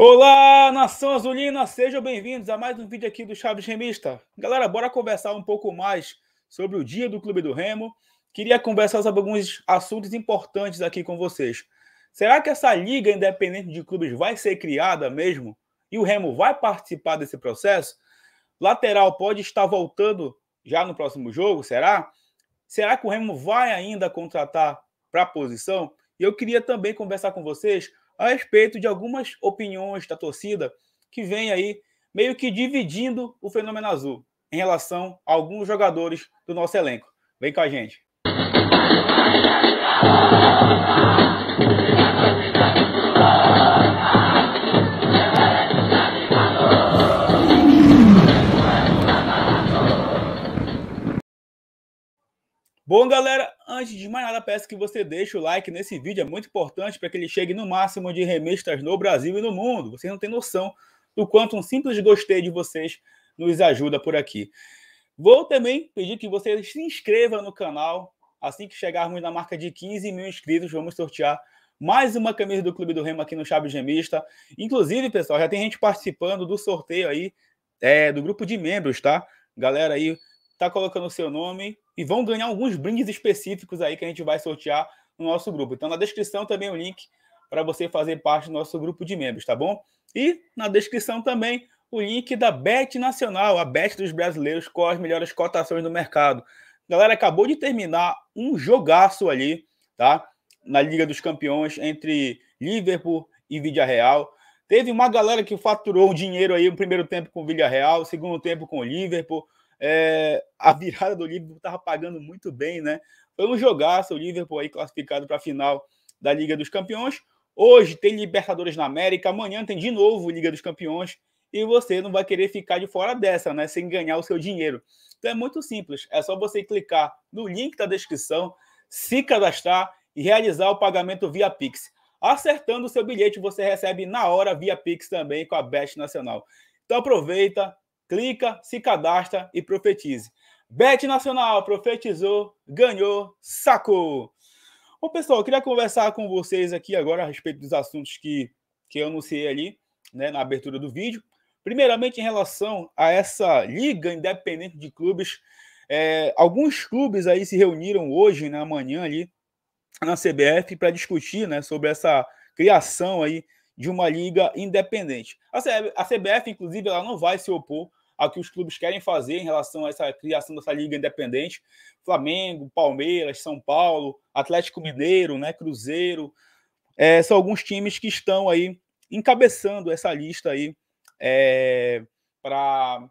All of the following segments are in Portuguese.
Olá, nação azulina, sejam bem-vindos a mais um vídeo aqui do Chaves Remista. Galera, bora conversar um pouco mais sobre o dia do Clube do Remo. Queria conversar sobre alguns assuntos importantes aqui com vocês. Será que essa liga independente de clubes vai ser criada mesmo? E o Remo vai participar desse processo? Lateral pode estar voltando já no próximo jogo, será? Será que o Remo vai ainda contratar para a posição? E eu queria também conversar com vocês a respeito de algumas opiniões da torcida que vem aí meio que dividindo o fenômeno azul em relação a alguns jogadores do nosso elenco. Vem com a gente. Bom, galera, antes de mais nada, peço que você deixe o like nesse vídeo. É muito importante para que ele chegue no máximo de remistas no Brasil e no mundo. Vocês não têm noção do quanto um simples gostei de vocês nos ajuda por aqui. Vou também pedir que você se inscreva no canal. Assim que chegarmos na marca de 15 mil inscritos, vamos sortear mais uma camisa do Clube do Remo aqui no Chave Gemista. Inclusive, pessoal, já tem gente participando do sorteio aí, é, do grupo de membros, tá? Galera aí tá colocando o seu nome e vão ganhar alguns brindes específicos aí que a gente vai sortear no nosso grupo. Então, na descrição também o link para você fazer parte do nosso grupo de membros, tá bom? E na descrição também o link da Bet Nacional, a Bet dos brasileiros com as melhores cotações do mercado. Galera, acabou de terminar um jogaço ali, tá? Na Liga dos Campeões entre Liverpool e Villarreal. Teve uma galera que faturou o dinheiro aí no primeiro tempo com o Villarreal, segundo tempo com o Liverpool. É, a virada do Liverpool estava pagando muito bem, né? Foi um jogaço o Liverpool aí classificado para a final da Liga dos Campeões. Hoje tem Libertadores na América, amanhã tem de novo Liga dos Campeões e você não vai querer ficar de fora dessa, né? Sem ganhar o seu dinheiro. Então é muito simples, é só você clicar no link da descrição, se cadastrar e realizar o pagamento via Pix. Acertando o seu bilhete, você recebe na hora via Pix também com a Best Nacional. Então aproveita, clica, se cadastra e profetize. Bet Nacional profetizou, ganhou, sacou. Bom, pessoal, eu queria conversar com vocês aqui agora a respeito dos assuntos que, que eu anunciei ali né, na abertura do vídeo. Primeiramente, em relação a essa Liga Independente de Clubes, é, alguns clubes aí se reuniram hoje, na né, manhã ali, na CBF, para discutir né, sobre essa criação aí de uma liga independente. A CBF, inclusive, ela não vai se opor ao que os clubes querem fazer em relação a essa criação dessa liga independente. Flamengo, Palmeiras, São Paulo, Atlético Mineiro, né, Cruzeiro, é, são alguns times que estão aí encabeçando essa lista aí é, para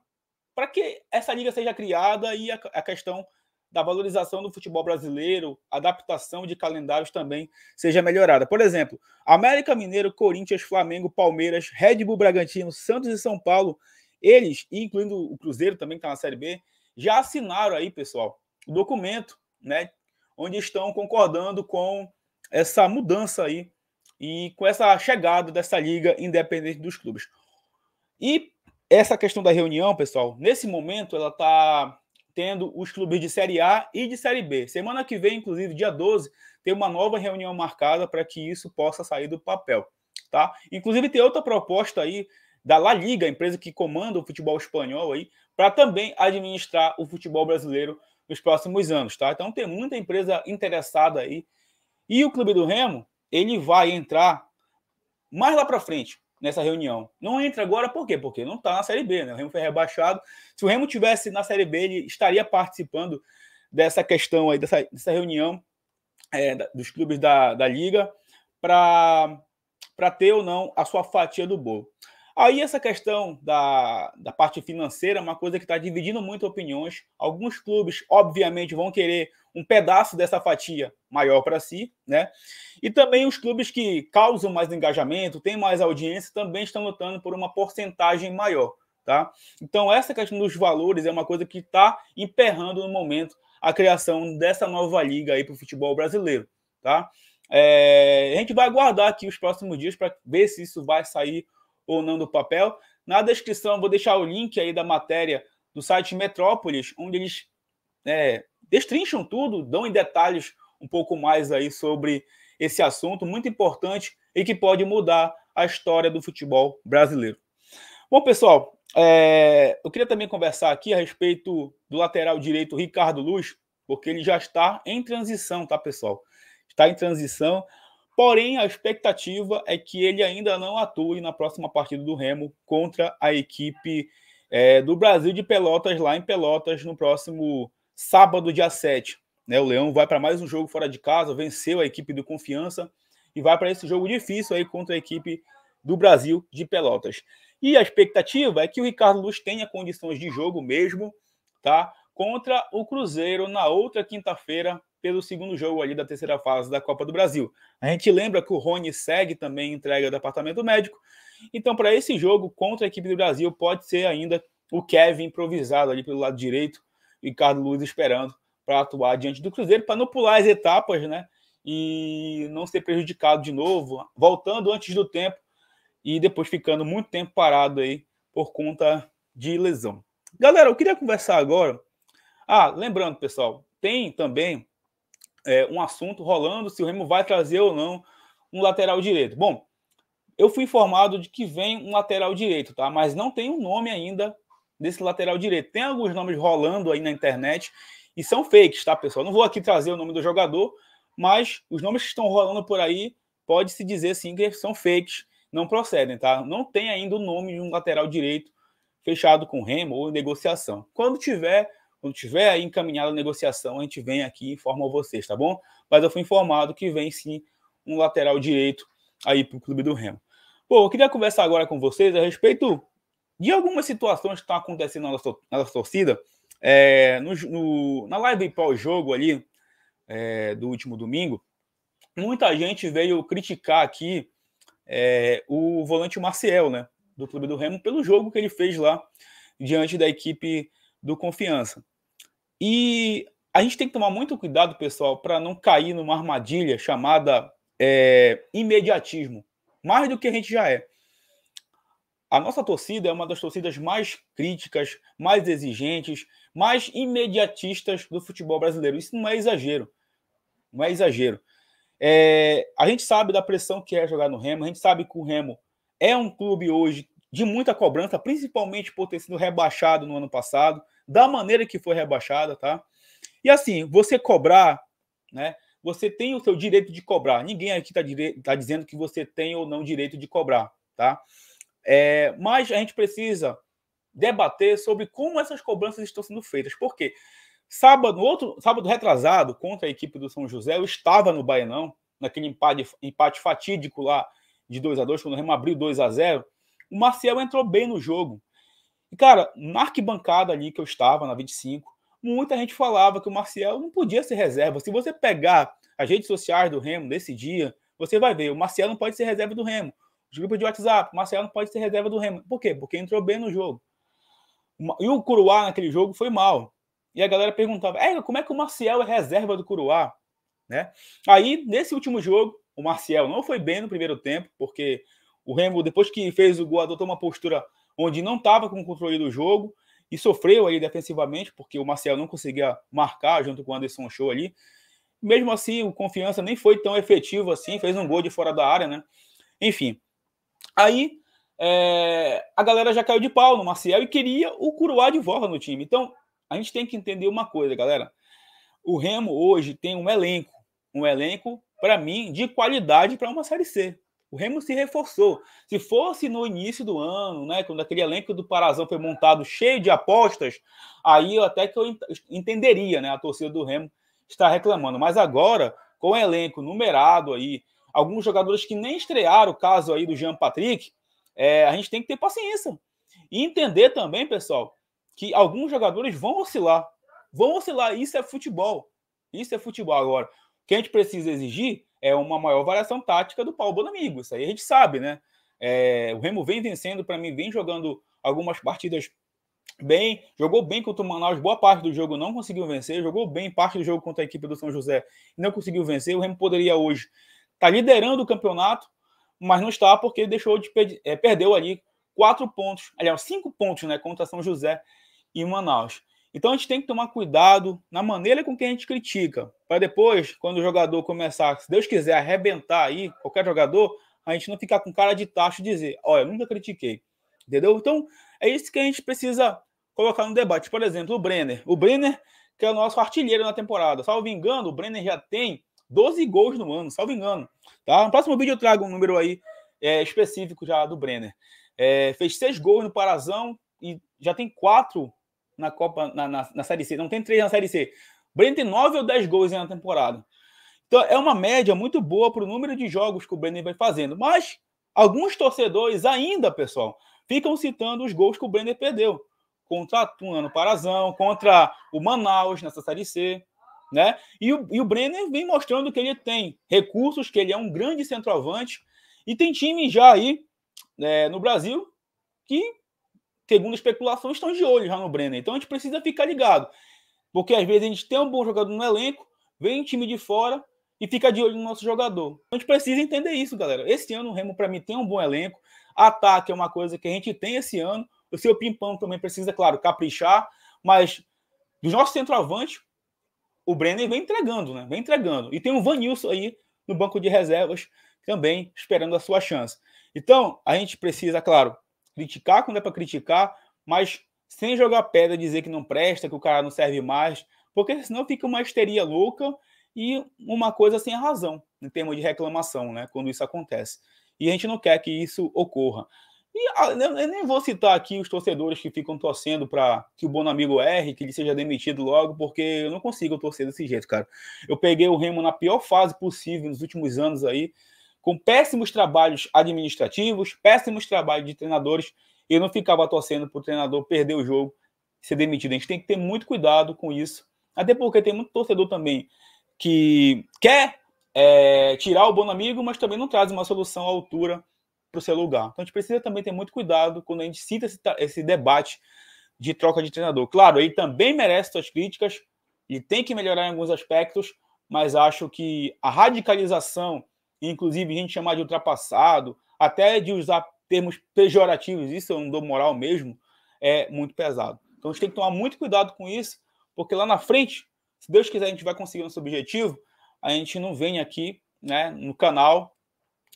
para que essa liga seja criada e a, a questão da valorização do futebol brasileiro, adaptação de calendários também seja melhorada. Por exemplo, América Mineiro, Corinthians, Flamengo, Palmeiras, Red Bull Bragantino, Santos e São Paulo eles, incluindo o Cruzeiro também, que está na Série B, já assinaram aí, pessoal, o documento, né? Onde estão concordando com essa mudança aí e com essa chegada dessa liga independente dos clubes. E essa questão da reunião, pessoal, nesse momento ela está tendo os clubes de Série A e de Série B. Semana que vem, inclusive, dia 12, tem uma nova reunião marcada para que isso possa sair do papel, tá? Inclusive tem outra proposta aí da La Liga, a empresa que comanda o futebol espanhol aí, para também administrar o futebol brasileiro nos próximos anos, tá? Então tem muita empresa interessada aí. E o Clube do Remo, ele vai entrar mais lá para frente nessa reunião. Não entra agora por quê? Porque não está na Série B, né? O Remo foi rebaixado. Se o Remo tivesse na Série B, ele estaria participando dessa questão aí, dessa, dessa reunião é, dos clubes da, da Liga para ter ou não a sua fatia do bolo. Aí essa questão da, da parte financeira é uma coisa que está dividindo muito opiniões. Alguns clubes, obviamente, vão querer um pedaço dessa fatia maior para si, né? E também os clubes que causam mais engajamento, têm mais audiência, também estão lutando por uma porcentagem maior, tá? Então essa questão dos valores é uma coisa que está emperrando no momento a criação dessa nova liga aí para o futebol brasileiro, tá? É, a gente vai aguardar aqui os próximos dias para ver se isso vai sair ou não do papel. Na descrição vou deixar o link aí da matéria do site Metrópolis, onde eles é, destrincham tudo, dão em detalhes um pouco mais aí sobre esse assunto muito importante e que pode mudar a história do futebol brasileiro. Bom, pessoal, é, eu queria também conversar aqui a respeito do lateral direito Ricardo Luz, porque ele já está em transição, tá, pessoal? Está em transição. Porém, a expectativa é que ele ainda não atue na próxima partida do Remo contra a equipe é, do Brasil de Pelotas, lá em Pelotas, no próximo sábado, dia 7. Né? O Leão vai para mais um jogo fora de casa, venceu a equipe do Confiança e vai para esse jogo difícil aí contra a equipe do Brasil de Pelotas. E a expectativa é que o Ricardo Luz tenha condições de jogo mesmo, tá? Contra o Cruzeiro na outra quinta-feira, pelo segundo jogo ali da terceira fase da Copa do Brasil. A gente lembra que o Rony segue também entrega do departamento médico. Então, para esse jogo contra a equipe do Brasil, pode ser ainda o Kevin improvisado ali pelo lado direito e Ricardo Luiz esperando para atuar diante do Cruzeiro, para não pular as etapas, né? E não ser prejudicado de novo, voltando antes do tempo e depois ficando muito tempo parado aí por conta de lesão. Galera, eu queria conversar agora. Ah, lembrando, pessoal, tem também é, um assunto rolando se o Remo vai trazer ou não um lateral direito. Bom, eu fui informado de que vem um lateral direito, tá? Mas não tem um nome ainda desse lateral direito. Tem alguns nomes rolando aí na internet e são fakes, tá, pessoal? Não vou aqui trazer o nome do jogador, mas os nomes que estão rolando por aí pode-se dizer sim que são fakes, não procedem, tá? Não tem ainda o nome de um lateral direito fechado com Remo ou negociação. Quando tiver, quando tiver aí encaminhada a negociação, a gente vem aqui e informa vocês, tá bom? Mas eu fui informado que vem sim um lateral direito aí para o Clube do Remo. Bom, eu queria conversar agora com vocês a respeito de algumas situações que estão acontecendo na nossa, na nossa torcida. É, no, no, na live pós-jogo ali, é, do último domingo, muita gente veio criticar aqui é, o volante Marcel, né, do Clube do Remo, pelo jogo que ele fez lá diante da equipe do Confiança. E a gente tem que tomar muito cuidado, pessoal, para não cair numa armadilha chamada é, imediatismo, mais do que a gente já é. A nossa torcida é uma das torcidas mais críticas, mais exigentes, mais imediatistas do futebol brasileiro. Isso não é exagero. Não é exagero. É, a gente sabe da pressão que é jogar no Remo, a gente sabe que o Remo é um clube hoje de muita cobrança, principalmente por ter sido rebaixado no ano passado, da maneira que foi rebaixada, tá? E assim, você cobrar, né? Você tem o seu direito de cobrar. Ninguém aqui está tá dizendo que você tem ou não direito de cobrar, tá? É, mas a gente precisa debater sobre como essas cobranças estão sendo feitas. Porque sábado, outro sábado retrasado, contra a equipe do São José, eu estava no Baianão, naquele empate, empate fatídico lá de 2 a 2 quando o Remo abriu 2 a 0 o Marcel entrou bem no jogo. E, cara, na arquibancada ali que eu estava, na 25, muita gente falava que o Marcel não podia ser reserva. Se você pegar as redes sociais do Remo nesse dia, você vai ver, o Marcel não pode ser reserva do Remo. Os grupos de WhatsApp, o Marcel não pode ser reserva do Remo. Por quê? Porque entrou bem no jogo. E o Curuá naquele jogo foi mal. E a galera perguntava, é, como é que o Marcel é reserva do Curuá? Né? Aí, nesse último jogo, o Marcel não foi bem no primeiro tempo, porque o Remo, depois que fez o gol, adotou uma postura onde não estava com o controle do jogo e sofreu aí defensivamente, porque o Marcel não conseguia marcar junto com o Anderson Show ali. Mesmo assim, o Confiança nem foi tão efetivo assim, fez um gol de fora da área, né? Enfim. Aí é, a galera já caiu de pau no Marcel e queria o Curuá de volta no time. Então, a gente tem que entender uma coisa, galera. O Remo hoje tem um elenco, um elenco, para mim, de qualidade para uma Série C. O Remo se reforçou. Se fosse no início do ano, né, quando aquele elenco do Parazão foi montado cheio de apostas, aí eu até que eu entenderia, né, a torcida do Remo está reclamando. Mas agora, com o elenco numerado aí, alguns jogadores que nem estrearam, o caso aí do Jean Patrick, é, a gente tem que ter paciência. E entender também, pessoal, que alguns jogadores vão oscilar. Vão oscilar, isso é futebol. Isso é futebol agora. O que a gente precisa exigir é uma maior variação tática do Paulo Bonamigo. Isso aí a gente sabe, né? É, o Remo vem vencendo, para mim, vem jogando algumas partidas bem, jogou bem contra o Manaus, boa parte do jogo não conseguiu vencer, jogou bem parte do jogo contra a equipe do São José não conseguiu vencer. O Remo poderia hoje estar tá liderando o campeonato, mas não está porque deixou de é, perdeu ali quatro pontos, aliás, cinco pontos né, contra São José e Manaus. Então a gente tem que tomar cuidado na maneira com que a gente critica, para depois, quando o jogador começar, se Deus quiser, arrebentar aí, qualquer jogador, a gente não ficar com cara de tacho e dizer, olha, nunca critiquei, entendeu? Então é isso que a gente precisa colocar no debate. Por exemplo, o Brenner. O Brenner, que é o nosso artilheiro na temporada. Salvo engano, o Brenner já tem 12 gols no ano, salvo engano. Tá? No próximo vídeo eu trago um número aí é, específico já do Brenner. É, fez seis gols no Parazão e já tem quatro na Copa, na, na, na Série C. Não tem três na Série C. O Breno tem nove ou dez gols na temporada. Então é uma média muito boa para o número de jogos que o Brenner vai fazendo. Mas alguns torcedores ainda, pessoal, ficam citando os gols que o Brenner perdeu. Contra a Tuna no Parazão, contra o Manaus nessa Série C. Né? E, o, e o Brenner vem mostrando que ele tem recursos, que ele é um grande centroavante. E tem time já aí é, no Brasil que segundo especulação, estão de olho já no Brenner. Então a gente precisa ficar ligado. Porque às vezes a gente tem um bom jogador no elenco, vem time de fora e fica de olho no nosso jogador. Então, a gente precisa entender isso, galera. Esse ano o Remo, para mim, tem um bom elenco. Ataque é uma coisa que a gente tem esse ano. O seu Pimpão também precisa, claro, caprichar. Mas do nosso centroavante, o Brenner vem entregando, né? Vem entregando. E tem o Vanilson aí no banco de reservas também esperando a sua chance. Então, a gente precisa, claro, criticar quando é para criticar, mas sem jogar pedra, dizer que não presta, que o cara não serve mais, porque senão fica uma histeria louca e uma coisa sem razão, em termos de reclamação, né? Quando isso acontece. E a gente não quer que isso ocorra. E ah, eu nem vou citar aqui os torcedores que ficam torcendo para que o Bonamigo erre, que ele seja demitido logo, porque eu não consigo torcer desse jeito, cara. Eu peguei o Remo na pior fase possível nos últimos anos aí com péssimos trabalhos administrativos, péssimos trabalhos de treinadores, e eu não ficava torcendo para o treinador perder o jogo, ser demitido. A gente tem que ter muito cuidado com isso, até porque tem muito torcedor também que quer é, tirar o bom amigo, mas também não traz uma solução à altura para o seu lugar. Então a gente precisa também ter muito cuidado quando a gente cita esse, esse debate de troca de treinador. Claro, ele também merece suas críticas, ele tem que melhorar em alguns aspectos, mas acho que a radicalização inclusive a gente chamar de ultrapassado, até de usar termos pejorativos, isso eu não dou moral mesmo, é muito pesado. Então a gente tem que tomar muito cuidado com isso, porque lá na frente, se Deus quiser, a gente vai conseguir nosso objetivo, a gente não vem aqui né, no canal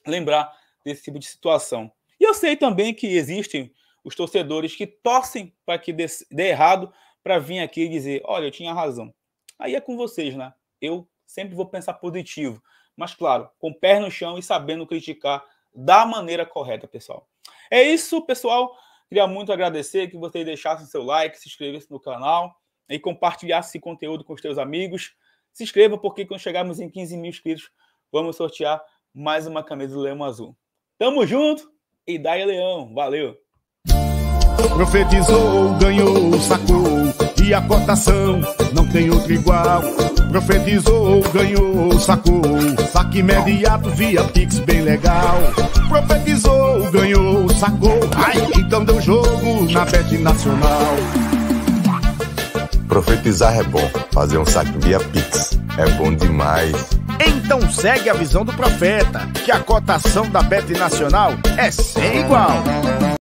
lembrar desse tipo de situação. E eu sei também que existem os torcedores que torcem para que dê, dê errado para vir aqui e dizer: olha, eu tinha razão. Aí é com vocês, né? Eu sempre vou pensar positivo mas claro, com o pé no chão e sabendo criticar da maneira correta, pessoal. É isso, pessoal. Queria muito agradecer que vocês deixassem seu like, se inscrevessem no canal e compartilhassem esse conteúdo com os seus amigos. Se inscreva, porque quando chegarmos em 15 mil inscritos, vamos sortear mais uma camisa do Leão Azul. Tamo junto e dai Leão. Valeu! Profetizou, ganhou, sacou e a cotação não tem outro igual. Profetizou, ganhou, sacou. Saque imediato via Pix, bem legal. Profetizou, ganhou, sacou. Ai, então deu jogo na Bet Nacional. Profetizar é bom, fazer um saque via Pix é bom demais. Então segue a visão do profeta, que a cotação da Bet Nacional é sem igual.